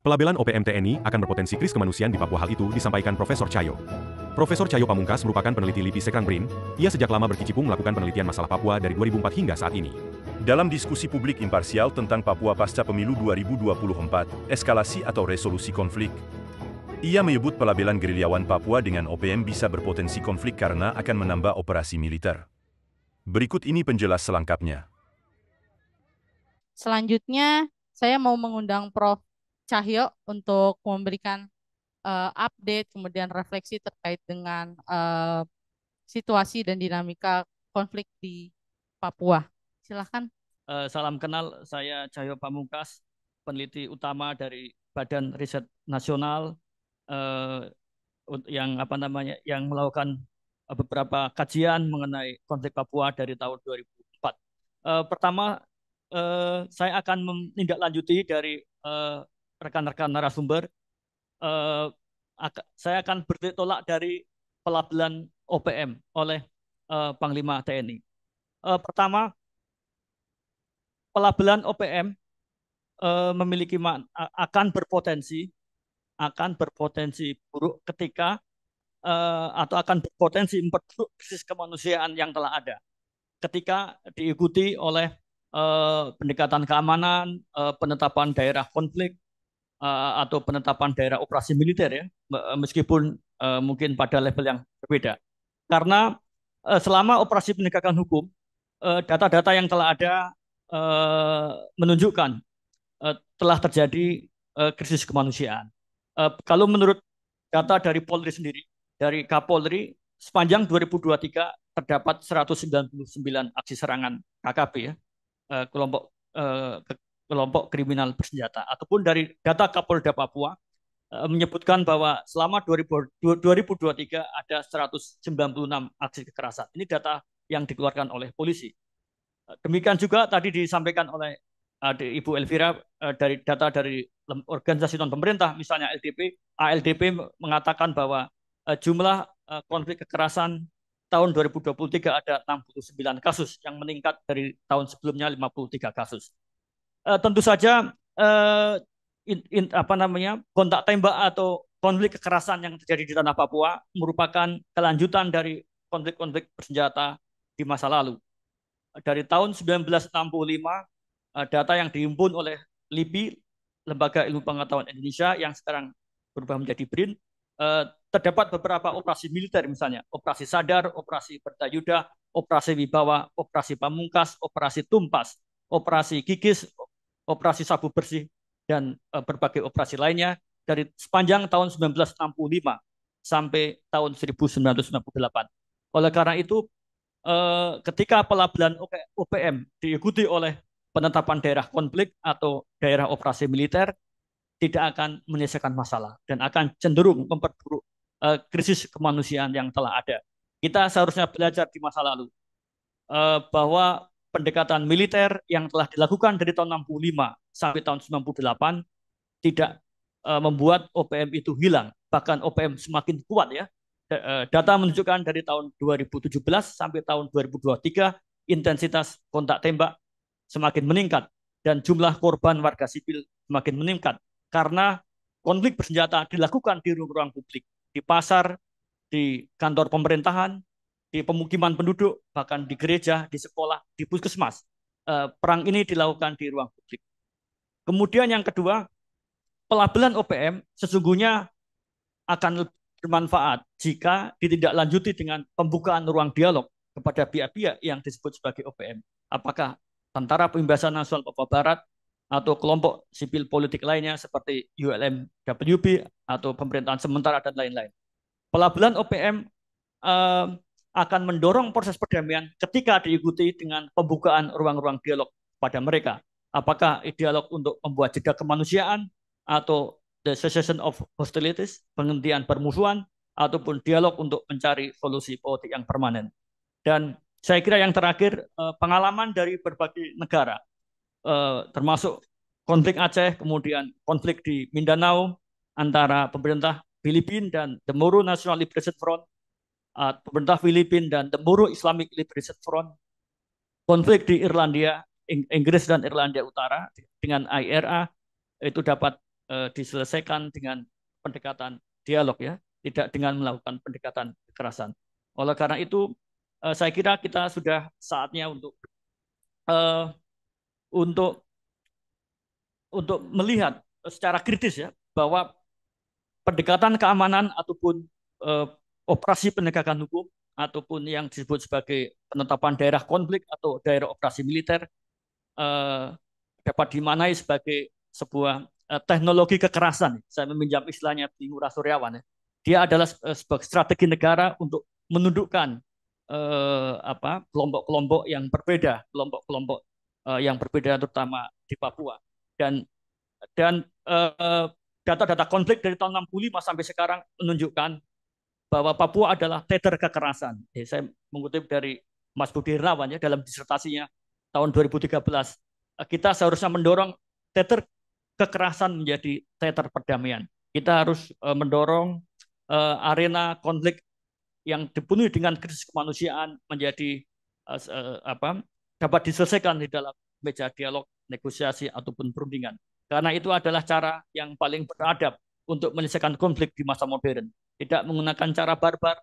Pelabelan OPM TNI akan berpotensi kris kemanusiaan di Papua hal itu disampaikan Profesor Cayo. Profesor Cayo Pamungkas merupakan peneliti LIPI Sekrang BRIN, ia sejak lama berkicipung melakukan penelitian masalah Papua dari 2004 hingga saat ini. Dalam diskusi publik imparsial tentang Papua pasca pemilu 2024, eskalasi atau resolusi konflik, ia menyebut pelabelan gerilyawan Papua dengan OPM bisa berpotensi konflik karena akan menambah operasi militer. Berikut ini penjelas selengkapnya. Selanjutnya, saya mau mengundang Prof. Cahyo untuk memberikan uh, update kemudian refleksi terkait dengan uh, situasi dan dinamika konflik di Papua. Silahkan. Uh, eh, salam kenal, saya Cahyo Pamungkas, peneliti utama dari Badan Riset Nasional uh, yang apa namanya yang melakukan beberapa kajian mengenai konflik Papua dari tahun 2004. Uh, pertama, uh, saya akan menindaklanjuti dari uh, rekan-rekan narasumber, eh, saya akan bertolak dari pelabelan OPM oleh eh, Panglima TNI. Eh, pertama, pelabelan OPM eh, memiliki akan berpotensi akan berpotensi buruk ketika eh, atau akan berpotensi memperburuk krisis kemanusiaan yang telah ada ketika diikuti oleh uh, pendekatan keamanan, uh, penetapan daerah konflik, Eh, atau penetapan daerah operasi militer ya, eh, meskipun eh, mungkin pada level yang berbeda. Karena selama operasi penegakan hukum, data-data yang telah ada menunjukkan telah terjadi krisis kemanusiaan. kalau menurut data dari Polri sendiri, dari Kapolri sepanjang 2023 terdapat 199 aksi serangan KKP ya, kelompok kelompok kriminal bersenjata. Ataupun dari data Kapolda Papua eh, menyebutkan bahwa selama 2023 ada 196 aksi kekerasan. Ini data yang dikeluarkan oleh polisi. Eh, demikian juga tadi disampaikan oleh eh, Ibu Elvira dari data dari organisasi non pemerintah, misalnya LDP, ALDP mengatakan bahwa jumlah konflik kekerasan tahun 2023 ada 69 kasus yang meningkat dari tahun sebelumnya 53 kasus uh, tentu saja uh, in, in, apa namanya kontak tembak atau konflik kekerasan yang terjadi di tanah Papua merupakan kelanjutan dari konflik-konflik bersenjata di masa lalu. Dari tahun 1965, eh, data yang dihimpun oleh LIPI, Lembaga Ilmu Pengetahuan Indonesia yang sekarang berubah menjadi BRIN, terdapat beberapa operasi militer misalnya, operasi sadar, operasi bertayuda, operasi wibawa, operasi pamungkas, operasi tumpas, operasi gigis, operasi sabu bersih, dan eh, berbagai operasi lainnya dari sepanjang tahun 1965 sampai tahun 1998. Oleh karena itu, eh, ketika pelabelan OPM diikuti oleh penetapan daerah konflik atau daerah operasi militer, tidak akan menyelesaikan masalah dan akan cenderung memperburuk eh, krisis kemanusiaan yang telah ada. Kita seharusnya belajar di masa lalu bahwa pendekatan militer yang telah dilakukan dari tahun 65 sampai tahun 98 tidak eh, membuat OPM itu hilang, bahkan OPM semakin kuat ya. Eh, data menunjukkan dari tahun 2017 sampai tahun 2023 intensitas kontak tembak semakin meningkat dan jumlah korban warga sipil semakin meningkat karena konflik bersenjata dilakukan di ruang-ruang publik, di pasar, di kantor pemerintahan, di pemukiman penduduk, bahkan di gereja, di sekolah, di puskesmas. Eh, perang ini dilakukan di ruang publik. Kemudian yang kedua, pelabelan OPM sesungguhnya akan bermanfaat jika ditindaklanjuti dengan pembukaan ruang dialog kepada pihak-pihak yang disebut sebagai OPM. Apakah Tentara Pembebasan Nasional Papua Barat atau kelompok sipil politik lainnya seperti ULM, WP, atau pemerintahan sementara dan lain-lain. Pelabelan OPM eh, akan mendorong proses perdamaian ketika diikuti dengan pembukaan ruang-ruang dialog pada mereka. Apakah dialog untuk membuat jeda kemanusiaan atau the cessation of hostilities, penghentian permusuhan, ataupun dialog untuk mencari solusi politik yang permanen. Dan saya kira yang terakhir, eh, pengalaman dari berbagai negara, eh, termasuk konflik Aceh, kemudian konflik di Mindanao antara pemerintah Filipina dan The Moro National Liberation Front, uh, pemerintah Filipina dan The Moro Islamic Liberation Front, konflik di Irlandia, Ing Inggris dan Irlandia Utara dengan IRA itu dapat uh, diselesaikan dengan pendekatan dialog ya, tidak dengan melakukan pendekatan kekerasan. Oleh karena itu, uh, saya kira kita sudah saatnya untuk uh, untuk untuk melihat secara kritis ya bahwa pendekatan keamanan ataupun uh, operasi penegakan hukum ataupun yang disebut sebagai penetapan daerah konflik atau daerah operasi militer eh, dapat dimanai sebagai sebuah eh, teknologi kekerasan. Saya meminjam istilahnya di Ngurah Suryawan. Eh. Dia adalah eh, sebuah strategi negara untuk menundukkan kelompok eh, kelompok-kelompok yang berbeda, kelompok-kelompok eh, yang berbeda terutama di Papua. Dan dan eh, data-data eh, konflik dari tahun 65 sampai sekarang menunjukkan bahwa Papua adalah teater kekerasan. Eh, saya mengutip dari Mas Budi Rawan ya dalam disertasinya tahun 2013. Eh, kita seharusnya mendorong teater kekerasan menjadi teater perdamaian. Kita harus eh, mendorong eh, arena konflik yang dipenuhi dengan krisis kemanusiaan menjadi uh, apa dapat diselesaikan di dalam meja dialog, negosiasi ataupun perundingan. Karena itu adalah cara yang paling beradab untuk menyelesaikan konflik di masa modern tidak menggunakan cara barbar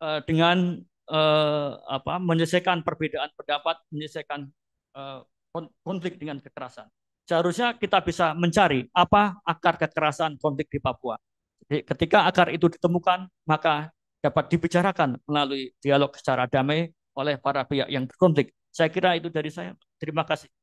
uh, dengan uh, apa menyelesaikan perbedaan pendapat, menyelesaikan uh, konflik dengan kekerasan. Seharusnya kita bisa mencari apa akar kekerasan konflik di Papua. Jadi ketika akar itu ditemukan, maka dapat dibicarakan melalui dialog secara damai oleh para pihak yang berkonflik. Saya kira itu dari saya. Terima kasih.